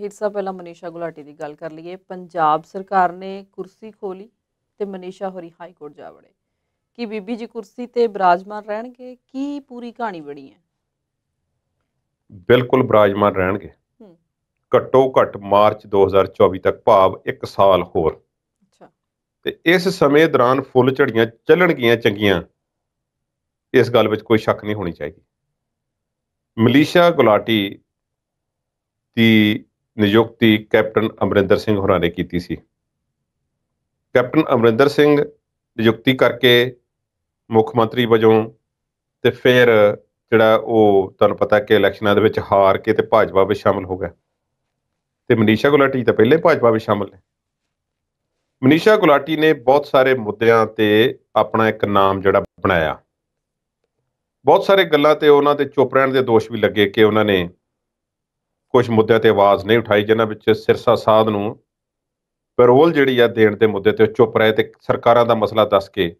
ਹਿੱਸਾ ਪਹਿਲਾਂ ਮਨੀਸ਼ਾ ਗੁਲਾਟੀ ਦੀ ਗੱਲ ਕਰ ਲਈਏ ਪੰਜਾਬ ਸਰਕਾਰ ਨੇ ਕੁਰਸੀ ਖੋਲੀ ਤੇ ਮਨੀਸ਼ਾ ਹੋਰੀ ਹਾਈ ਕੋਰਟ ਜਾ ਵੜੇ ਕੀ ਬੀਬੀ ਜੀ ਕੁਰਸੀ ਤੇ ਬਰਾਜਮਾਨ ਰਹਿਣਗੇ ਕੀ ਪੂਰੀ ਕਹਾਣੀ ਬਣੀ ਹੈ ਬਿਲਕੁਲ ਬਰਾਜਮਾਨ ਰਹਿਣਗੇ ਘੱਟੋ ਘੱਟ ਮਾਰਚ 2024 ਤੱਕ ਭਾਵ 1 ਸਾਲ ਹੋਰ ਅੱਛਾ ਤੇ ਇਸ ਸਮੇਂ ਦੌਰਾਨ ਫੁੱਲ ਝੜੀਆਂ ਚੱਲਣਗੀਆਂ ਚੰਗੀਆਂ ਇਸ ਗੱਲ ਵਿੱਚ ਕੋਈ ਸ਼ੱਕ ਨਹੀਂ ਹੋਣੀ ਚਾਹੀਦੀ ਮਲੀਸ਼ਾ ਗੁਲਾਟੀ ਦੀ ਨਿਯੁਕਤੀ ਕੈਪਟਨ ਅਮਰਿੰਦਰ ਸਿੰਘ ਹੋਰਾਂ ਨੇ ਕੀਤੀ ਸੀ ਕੈਪਟਨ ਅਮਰਿੰਦਰ ਸਿੰਘ ਨਿਯੁਕਤੀ ਕਰਕੇ ਮੁੱਖ ਮੰਤਰੀ ਵਜੋਂ ਤੇ ਫਿਰ ਜਿਹੜਾ ਉਹ ਤੁਹਾਨੂੰ ਪਤਾ ਕਿ ਇਲੈਕਸ਼ਨਾਂ ਦੇ ਵਿੱਚ ਹਾਰ ਕੇ ਤੇ ਭਾਜਪਾ ਵਿੱਚ ਸ਼ਾਮਲ ਹੋ ਗਿਆ ਤੇ ਮਨੀਸ਼ਾ ਗੁਲਾਟੀ ਤਾਂ ਪਹਿਲੇ ਭਾਜਪਾ ਵਿੱਚ ਸ਼ਾਮਲ ਨੇ ਮਨੀਸ਼ਾ ਗੁਲਾਟੀ ਨੇ ਬਹੁਤ ਸਾਰੇ ਮੁੱਦਿਆਂ ਤੇ ਆਪਣਾ ਇੱਕ ਨਾਮ ਜਿਹੜਾ ਬਣਾਇਆ ਬਹੁਤ ਸਾਰੇ ਗੱਲਾਂ ਤੇ ਉਹਨਾਂ ਤੇ ਚੁੱਪ ਰਹਿਣ ਦੇ ਦੋਸ਼ ਵੀ ਲੱਗੇ ਕਿ ਉਹਨਾਂ ਨੇ ਕੁਝ ਮੁੱਦਿਆਂ ਤੇ ਆਵਾਜ਼ ਨਹੀਂ ਉਠਾਈ ਜਿਨ੍ਹਾਂ ਵਿੱਚ ਸਿਰਸਾ ਸਾਧ ਨੂੰ ਪੈਰੋਲ ਜਿਹੜੀ ਆ ਦੇਣ ਦੇ ਮੁੱਦੇ ਤੇ ਚੁੱਪ ਰਹੇ ਤੇ ਸਰਕਾਰਾਂ ਦਾ ਮਸਲਾ ਦੱਸ ਕੇ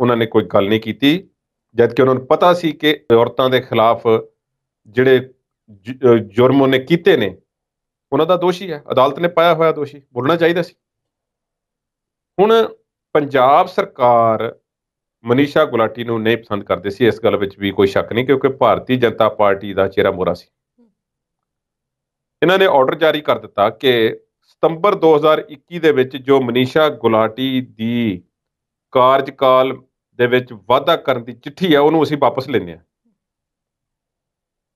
ਉਹਨਾਂ ਨੇ ਕੋਈ ਗੱਲ ਨਹੀਂ ਕੀਤੀ ਜਦ ਕਿ ਉਹਨਾਂ ਨੂੰ ਪਤਾ ਸੀ ਕਿ ਔਰਤਾਂ ਦੇ ਖਿਲਾਫ ਜਿਹੜੇ ਜੁਰਮ ਉਹਨੇ ਕੀਤੇ ਨੇ ਉਹਨਾਂ ਦਾ ਦੋਸ਼ੀ ਹੈ ਅਦਾਲਤ ਨੇ ਪਾਇਆ ਹੋਇਆ ਦੋਸ਼ੀ ਬੋਲਣਾ ਚਾਹੀਦਾ ਸੀ ਹੁਣ ਪੰਜਾਬ ਸਰਕਾਰ ਮਨੀਸ਼ਾ ਗੁਲਾਟੀ ਨੂੰ ਨਹੀਂ ਪਸੰਦ ਕਰਦੇ ਸੀ ਇਸ ਗੱਲ ਵਿੱਚ ਵੀ ਕੋਈ ਸ਼ੱਕ ਨਹੀਂ ਕਿਉਂਕਿ ਭਾਰਤੀ ਜਨਤਾ ਪਾਰਟੀ ਦਾ ਚਿਹਰਾ ਮੋਰਾ ਸੀ ਇਹਨਾਂ ਨੇ ਆਰਡਰ ਜਾਰੀ ਕਰ ਦਿੱਤਾ ਕਿ ਸਤੰਬਰ 2021 ਦੇ ਵਿੱਚ ਜੋ ਮਨੀਸ਼ਾ ਗੁਲਾਟੀ ਦੀ ਕਾਰਜਕਾਲ ਦੇ ਵਿੱਚ ਵਾਅਦਾ ਕਰਨ ਦੀ ਚਿੱਠੀ ਹੈ ਉਹਨੂੰ ਅਸੀਂ ਵਾਪਸ ਲੈਨੇ ਆ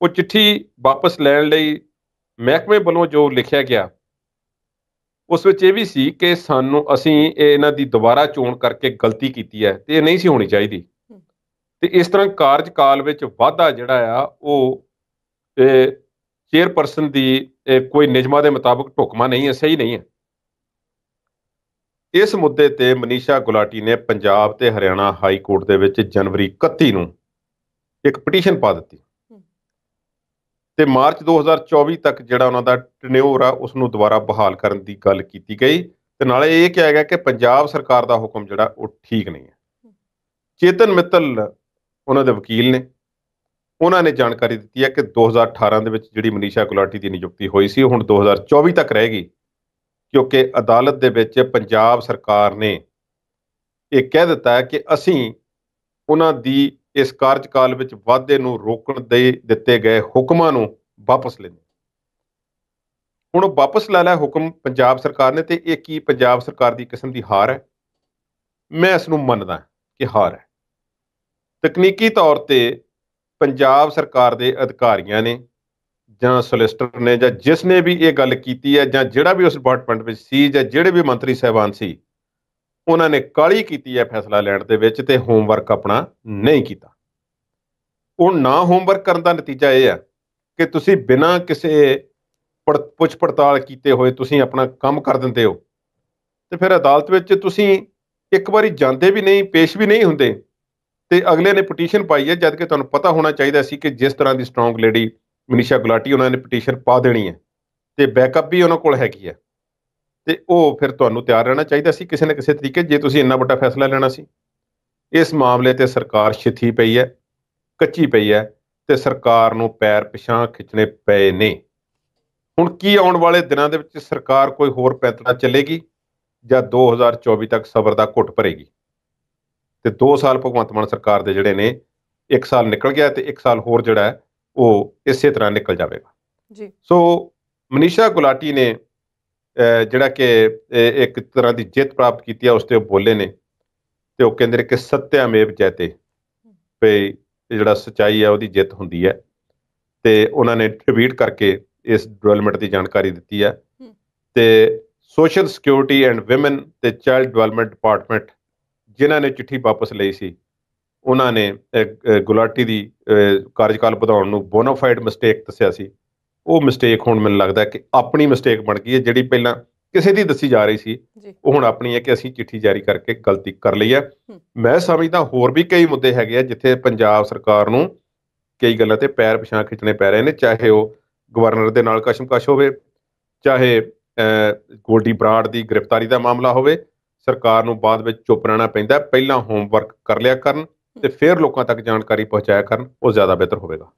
ਉਹ ਚਿੱਠੀ ਵਾਪਸ ਲੈਣ ਲਈ ਮਹਿਕਮੇ ਵੱਲੋਂ ਜੋ ਲਿਖਿਆ ਗਿਆ ਉਸ ਵਿੱਚ ਇਹ ਵੀ ਸੀ ਕਿ ਸਾਨੂੰ ਅਸੀਂ ਇਹਨਾਂ ਦੀ ਦੁਬਾਰਾ ਚੋਣ ਕਰਕੇ ਗਲਤੀ ਕੀਤੀ ਹੈ ਤੇ ਇਹ ਨਹੀਂ ਸੀ ਹੋਣੀ ਚਾਹੀਦੀ ਤੇ ਇਸ ਤਰ੍ਹਾਂ ਕਾਰਜਕਾਲ ਵਿੱਚ ਵਾਅਦਾ ਜਿਹੜਾ ਆ ਉਹ ਚੇਅਰਪਰਸਨ ਦੀ ਕੋਈ ਨਿਯਮਾਂ ਦੇ ਮੁਤਾਬਕ ਢੁਕਮਾ ਨਹੀਂ ਹੈ ਸਹੀ ਨਹੀਂ ਹੈ ਇਸ ਮੁੱਦੇ ਤੇ ਮਨੀਸ਼ਾ ਗੁਲਾਟੀ ਨੇ ਪੰਜਾਬ ਤੇ ਹਰਿਆਣਾ ਹਾਈ ਕੋਰਟ ਦੇ ਵਿੱਚ ਜਨਵਰੀ 31 ਨੂੰ ਇੱਕ ਪਟੀਸ਼ਨ ਪਾ ਦਿੱਤੀ ਤੇ ਮਾਰਚ 2024 ਤੱਕ ਜਿਹੜਾ ਉਹਨਾਂ ਦਾ ਟਨਿਓਰ ਆ ਉਸ ਨੂੰ ਦੁਬਾਰਾ ਬਹਾਲ ਕਰਨ ਦੀ ਗੱਲ ਕੀਤੀ ਗਈ ਤੇ ਨਾਲੇ ਇਹ ਕਿਹਾ ਗਿਆ ਕਿ ਪੰਜਾਬ ਸਰਕਾਰ ਦਾ ਹੁਕਮ ਜਿਹੜਾ ਉਹ ਠੀਕ ਨਹੀਂ ਹੈ ਚੇਤਨ ਮਿੱਤਲ ਉਹਨਾਂ ਦੇ ਵਕੀਲ ਨੇ ਉਹਨਾਂ ਨੇ ਜਾਣਕਾਰੀ ਦਿੱਤੀ ਹੈ ਕਿ 2018 ਦੇ ਵਿੱਚ ਜਿਹੜੀ ਮਨੀਸ਼ਾ ਗੁਲਾਟੀ ਦੀ ਨਿਯੁਕਤੀ ਹੋਈ ਸੀ ਹੁਣ 2024 ਤੱਕ ਰਹੇਗੀ ਕਿਉਂਕਿ ਅਦਾਲਤ ਦੇ ਵਿੱਚ ਪੰਜਾਬ ਸਰਕਾਰ ਨੇ ਇਹ ਕਹਿ ਦਿੱਤਾ ਹੈ ਕਿ ਅਸੀਂ ਉਹਨਾਂ ਦੀ ਇਸ ਕਾਰਜਕਾਲ ਵਿੱਚ ਵਾਧੇ ਨੂੰ ਰੋਕਣ ਦੇ ਦਿੱਤੇ ਗਏ ਹੁਕਮਾਂ ਨੂੰ ਵਾਪਸ ਲੈਂਦੇ ਹੁਣ ਉਹ ਵਾਪਸ ਲੈ ਲਿਆ ਹੁਕਮ ਪੰਜਾਬ ਸਰਕਾਰ ਨੇ ਤੇ ਇਹ ਕੀ ਪੰਜਾਬ ਸਰਕਾਰ ਦੀ ਕਿਸਮ ਦੀ ਹਾਰ ਹੈ ਮੈਂ ਇਸ ਨੂੰ ਮੰਨਦਾ ਕਿ ਹਾਰ ਹੈ ਤਕਨੀਕੀ ਤੌਰ ਤੇ ਪੰਜਾਬ ਸਰਕਾਰ ਦੇ ਅਧਿਕਾਰੀਆਂ ਨੇ ਜਾਂ ਸੋਲਿਸਟਰ ਨੇ ਜਾਂ ਜਿਸ ਨੇ ਵੀ ਇਹ ਗੱਲ ਕੀਤੀ ਹੈ ਜਾਂ ਜਿਹੜਾ ਵੀ ਉਸ ਡਿਪਾਰਟਮੈਂਟ ਵਿੱਚ ਸੀ ਜਾਂ ਜਿਹੜੇ ਵੀ ਮੰਤਰੀ ਸਹਿਬਾਨ ਸੀ ਉਹਨਾਂ ਨੇ ਕਾਲੀ ਕੀਤੀ ਹੈ ਫੈਸਲਾ ਲੈਣ ਦੇ ਵਿੱਚ ਤੇ ਹੋਮਵਰਕ ਆਪਣਾ ਨਹੀਂ ਕੀਤਾ ਉਹ ਨਾ ਹੋਮਵਰਕ ਕਰਨ ਦਾ ਨਤੀਜਾ ਇਹ ਆ ਕਿ ਤੁਸੀਂ ਬਿਨਾਂ ਕਿਸੇ ਪੁੱਛ ਪੜਤਾਲ ਕੀਤੇ ਹੋਏ ਤੁਸੀਂ ਆਪਣਾ ਕੰਮ ਕਰ ਦਿੰਦੇ ਹੋ ਤੇ ਫਿਰ ਅਦਾਲਤ ਵਿੱਚ ਤੁਸੀਂ ਇੱਕ ਵਾਰੀ ਜਾਂਦੇ ਵੀ ਨਹੀਂ ਪੇਸ਼ ਵੀ ਨਹੀਂ ਹੁੰਦੇ ਤੇ ਅਗਲੇ ਨੇ ਪਟੀਸ਼ਨ ਪਾਈ ਹੈ ਜਦ ਕਿ ਤੁਹਾਨੂੰ ਪਤਾ ਹੋਣਾ ਚਾਹੀਦਾ ਸੀ ਕਿ ਜਿਸ ਤਰ੍ਹਾਂ ਦੀ ਸਟਰੋਂਗ ਲੇਡੀ ਮਨੀਸ਼ਾ ਗੁਲਾਟੀ ਉਹਨਾਂ ਨੇ ਪਟੀਸ਼ਨ ਪਾ ਦੇਣੀ ਹੈ ਤੇ ਬੈਕਅਪ ਵੀ ਉਹਨਾਂ ਕੋਲ ਹੈਗੀ ਹੈ ਤੇ ਉਹ ਫਿਰ ਤੁਹਾਨੂੰ ਤਿਆਰ ਰਹਿਣਾ ਚਾਹੀਦਾ ਸੀ ਕਿਸੇ ਨਾ ਕਿਸੇ ਤਰੀਕੇ ਜੇ ਤੁਸੀਂ ਇੰਨਾ ਵੱਡਾ ਫੈਸਲਾ ਲੈਣਾ ਸੀ ਇਸ ਮਾਮਲੇ ਤੇ ਸਰਕਾਰ ਛਿੱਥੀ ਪਈ ਹੈ ਕੱਚੀ ਪਈ ਹੈ ਤੇ ਸਰਕਾਰ ਨੂੰ ਪੈਰ ਪਿਛਾਂ ਖਿੱਚਣੇ ਪਏ ਨੇ ਹੁਣ ਕੀ ਆਉਣ ਵਾਲੇ ਦਿਨਾਂ ਦੇ ਵਿੱਚ ਸਰਕਾਰ ਕੋਈ ਹੋਰ ਪੈਤਲਾ ਚੱਲੇਗੀ ਜਾਂ 2024 ਤੱਕ ਸਬਰ ਦਾ ਘੁੱਟ ਭਰੇਗੀ ਤੇ 2 ਸਾਲ ਭਗਵੰਤ ਮਾਨ ਸਰਕਾਰ ਦੇ ਜਿਹੜੇ ਨੇ 1 ਸਾਲ ਨਿਕਲ ਗਿਆ ਤੇ 1 ਸਾਲ ਹੋਰ ਜਿਹੜਾ ਉਹ ਇਸੇ ਤਰ੍ਹਾਂ ਨਿਕਲ ਜਾਵੇਗਾ ਜੀ ਸੋ ਮਨੀਸ਼ਾ ਗੁਲਾਟੀ ਨੇ ਜਿਹੜਾ ਕਿ ਇੱਕ ਤਰ੍ਹਾਂ ਦੀ ਜਿੱਤ ਪ੍ਰਾਪਤ ਕੀਤੀ ਆ ਉਸ ਤੇ ਬੋਲੇ ਨੇ ਤੇ ਉਹ ਕਹਿੰਦੇ ਨੇ ਕਿ ਸਤਿਆਮੇਵ ਜੈਤੇ ਪਈ ਜਿਹੜਾ ਸਚਾਈ ਆ ਉਹਦੀ ਜਿੱਤ ਹੁੰਦੀ ਹੈ ਤੇ ਉਹਨਾਂ ਨੇ ਟਵੀਟ ਕਰਕੇ ਇਸ ਡਵੈਲਪਮੈਂਟ ਦੀ ਜਾਣਕਾਰੀ ਦਿੱਤੀ ਹੈ ਤੇ ਸੋਸ਼ਲ ਸਿਕਿਉਰਿਟੀ ਐਂਡ ਔਮਨ ਤੇ ਚਾਈਲਡ ਡਵੈਲਪਮੈਂਟ ਡਿਪਾਰਟਮੈਂਟ ਜਿਨ੍ਹਾਂ ਨੇ ਚਿੱਠੀ ਵਾਪਸ ਲਈ ਸੀ ਉਹਨਾਂ ਨੇ ਗੁਲਾਟੀ ਦੀ ਕਾਰਜਕਾਲ ਵਧਾਉਣ ਨੂੰ ਬੋਨਾਫਾਈਡ ਮਿਸਟੇਕ ਦੱਸਿਆ ਸੀ ਉਹ ਮਿਸਟੇਕ ਹੁਣ ਮੈਨੂੰ ਲੱਗਦਾ ਕਿ ਆਪਣੀ ਮਿਸਟੇਕ ਬਣ ਗਈ ਹੈ ਜਿਹੜੀ ਪਹਿਲਾਂ ਕਿਸੇ ਦੀ ਦੱਸੀ ਜਾ ਰਹੀ ਸੀ ਉਹ ਹੁਣ ਆਪਣੀ ਹੈ ਕਿ ਅਸੀਂ ਚਿੱਠੀ ਜਾਰੀ ਕਰਕੇ ਗਲਤੀ ਕਰ ਲਈ ਹੈ ਮੈਂ ਸਮਝਦਾ ਹੋਰ ਵੀ ਕਈ ਮੁੱਦੇ ਹੈਗੇ ਆ ਜਿੱਥੇ ਪੰਜਾਬ ਸਰਕਾਰ ਨੂੰ ਕਈ ਗੱਲਾਂ ਤੇ ਪੈਰ ਪਿਛਾਂ ਖਿੱਚਣੇ ਪੈ ਰਹੇ ਨੇ ਚਾਹੇ ਉਹ ਗਵਰਨਰ ਦੇ ਨਾਲ ਕਸ਼ਮਕਸ਼ ਹੋਵੇ ਚਾਹੇ ਗੋਲਡੀ ਬਰਾੜ ਦੀ ਗ੍ਰਿਫਤਾਰੀ ਦਾ ਮਾਮਲਾ ਹੋਵੇ ਸਰਕਾਰ ਨੂੰ ਬਾਅਦ ਵਿੱਚ ਚੁੱਪ ਰਹਿਣਾ ਪੈਂਦਾ ਪਹਿਲਾਂ ਹੋਮਵਰਕ ਕਰ ਲਿਆ ਕਰਨ ਤੇ ਫਿਰ ਲੋਕਾਂ ਤੱਕ ਜਾਣਕਾਰੀ ਪਹੁੰਚਾਇਆ ਕਰਨ ਉਹ ਜ਼ਿਆਦਾ ਬਿਹਤਰ ਹੋਵੇਗਾ